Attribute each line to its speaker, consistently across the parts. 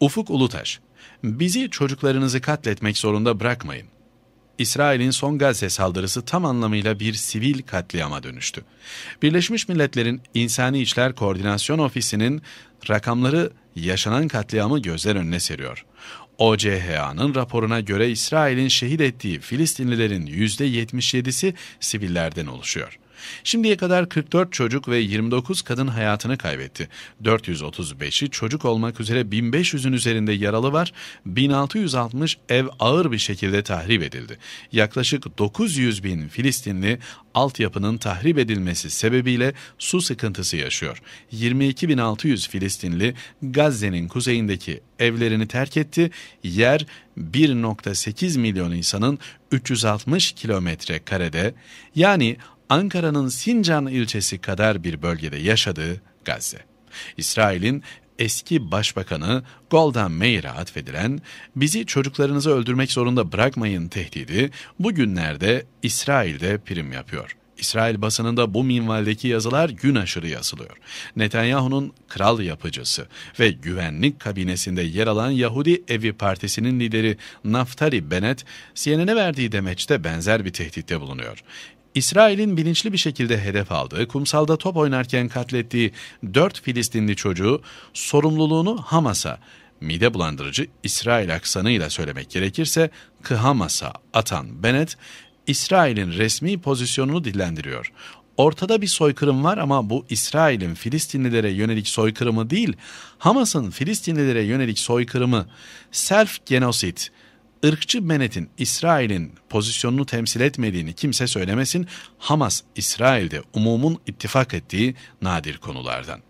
Speaker 1: Ufuk Ulutaş, bizi çocuklarınızı katletmek zorunda bırakmayın. İsrail'in son Gazze saldırısı tam anlamıyla bir sivil katliama dönüştü. Birleşmiş Milletler'in İnsani İşler Koordinasyon Ofisi'nin rakamları yaşanan katliamı gözler önüne seriyor. OCHA'nın raporuna göre İsrail'in şehit ettiği Filistinlilerin %77'si sivillerden oluşuyor. Şimdiye kadar 44 çocuk ve 29 kadın hayatını kaybetti. 435'i çocuk olmak üzere 1500'ün üzerinde yaralı var. 1660 ev ağır bir şekilde tahrip edildi. Yaklaşık 900 bin Filistinli altyapının tahrip edilmesi sebebiyle su sıkıntısı yaşıyor. 22.600 Filistinli Gazze'nin kuzeyindeki evlerini terk etti. Yer 1.8 milyon insanın 360 kilometre karede yani Ankara'nın Sincan ilçesi kadar bir bölgede yaşadığı Gazze. İsrail'in eski başbakanı Golda Meir'e atfedilen bizi çocuklarınızı öldürmek zorunda bırakmayın tehdidi bugünlerde İsrail'de prim yapıyor. İsrail basınında bu minvaldeki yazılar gün aşırı yazılıyor. Netanyahu'nun kral yapıcısı ve güvenlik kabinesinde yer alan Yahudi Evi Partisi'nin lideri Naftali Bennett, CNN'e verdiği demeçte benzer bir tehditte bulunuyor. İsrail'in bilinçli bir şekilde hedef aldığı, kumsalda top oynarken katlettiği 4 Filistinli çocuğu sorumluluğunu Hamas'a, mide bulandırıcı İsrail aksanıyla söylemek gerekirse Kıhamas'a atan Bennett, İsrail'in resmi pozisyonunu dillendiriyor. Ortada bir soykırım var ama bu İsrail'in Filistinlilere yönelik soykırımı değil, Hamas'ın Filistinlilere yönelik soykırımı. Self genocide ırkçı menetin İsrail'in pozisyonunu temsil etmediğini kimse söylemesin. Hamas İsrail'de umumun ittifak ettiği nadir konulardan.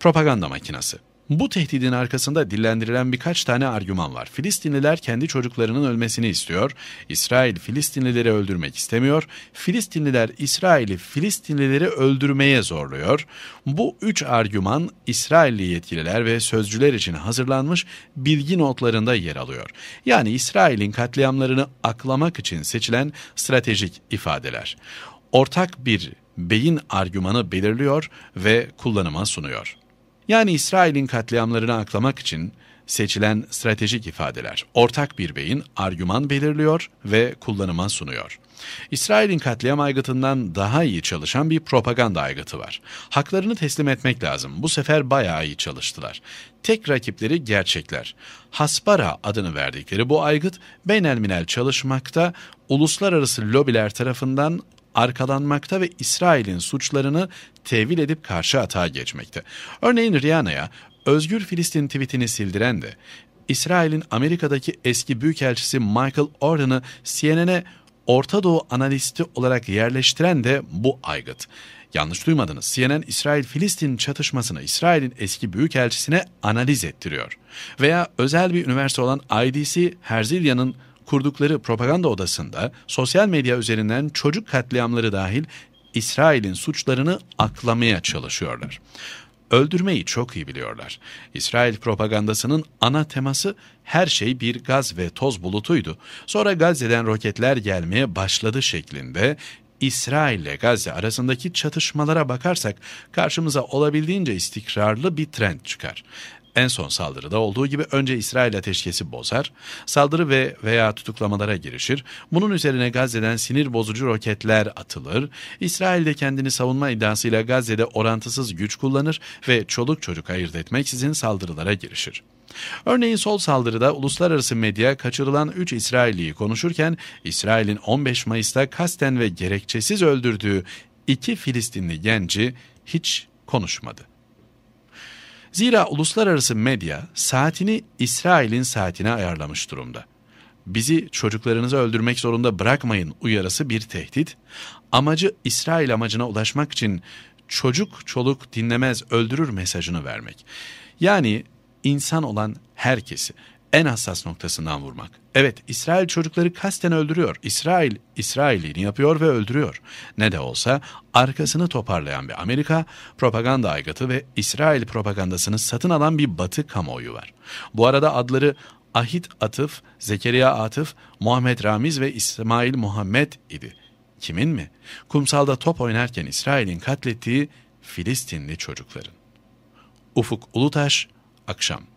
Speaker 1: Propaganda makinası bu tehdidin arkasında dillendirilen birkaç tane argüman var. Filistinliler kendi çocuklarının ölmesini istiyor. İsrail Filistinlileri öldürmek istemiyor. Filistinliler İsrail'i Filistinlileri öldürmeye zorluyor. Bu üç argüman İsrailli yetkililer ve sözcüler için hazırlanmış bilgi notlarında yer alıyor. Yani İsrail'in katliamlarını aklamak için seçilen stratejik ifadeler. Ortak bir beyin argümanı belirliyor ve kullanıma sunuyor. Yani İsrail'in katliamlarını aklamak için seçilen stratejik ifadeler ortak bir beyin argüman belirliyor ve kullanıma sunuyor. İsrail'in katliam aygıtından daha iyi çalışan bir propaganda aygıtı var. Haklarını teslim etmek lazım. Bu sefer bayağı iyi çalıştılar. Tek rakipleri gerçekler. Hasbara adını verdikleri bu aygıt benelminel çalışmakta uluslararası lobiler tarafından arkalanmakta ve İsrail'in suçlarını tevil edip karşı atağa geçmekte. Örneğin Rihanna'ya Özgür Filistin tweetini sildiren de İsrail'in Amerika'daki eski büyükelçisi Michael Orhan'ı CNN'e Orta Doğu analisti olarak yerleştiren de bu aygıt. Yanlış duymadınız. CNN İsrail-Filistin çatışmasını İsrail'in eski büyükelçisine analiz ettiriyor. Veya özel bir üniversite olan IDC Herzilya'nın kurdukları propaganda odasında sosyal medya üzerinden çocuk katliamları dahil İsrail'in suçlarını aklamaya çalışıyorlar. Öldürmeyi çok iyi biliyorlar. İsrail propagandasının ana teması her şey bir gaz ve toz bulutuydu. Sonra Gazze'den roketler gelmeye başladı şeklinde İsrail ile Gazze arasındaki çatışmalara bakarsak karşımıza olabildiğince istikrarlı bir trend çıkar. En son saldırıda olduğu gibi önce İsrail ateşkesi bozar, saldırı ve veya tutuklamalara girişir. Bunun üzerine Gazze'den sinir bozucu roketler atılır. İsrail de kendini savunma iddiasıyla Gazze'de orantısız güç kullanır ve çoluk çocuk ayırt etmeksizin saldırılara girişir. Örneğin sol saldırıda uluslararası medya kaçırılan 3 İsrailliyi konuşurken İsrail'in 15 Mayıs'ta kasten ve gerekçesiz öldürdüğü 2 Filistinli genci hiç konuşmadı. Zira uluslararası medya saatini İsrail'in saatine ayarlamış durumda. Bizi çocuklarınızı öldürmek zorunda bırakmayın uyarısı bir tehdit. Amacı İsrail amacına ulaşmak için çocuk çoluk dinlemez öldürür mesajını vermek. Yani insan olan herkesi en hassas noktasından vurmak. Evet, İsrail çocukları kasten öldürüyor. İsrail, İsrail'ini yapıyor ve öldürüyor. Ne de olsa arkasını toparlayan bir Amerika, propaganda aygıtı ve İsrail propagandasını satın alan bir batı kamuoyu var. Bu arada adları Ahit Atıf, Zekeriya Atıf, Muhammed Ramiz ve İsmail Muhammed idi. Kimin mi? Kumsalda top oynarken İsrail'in katlettiği Filistinli çocukların. Ufuk Ulutaş, akşam.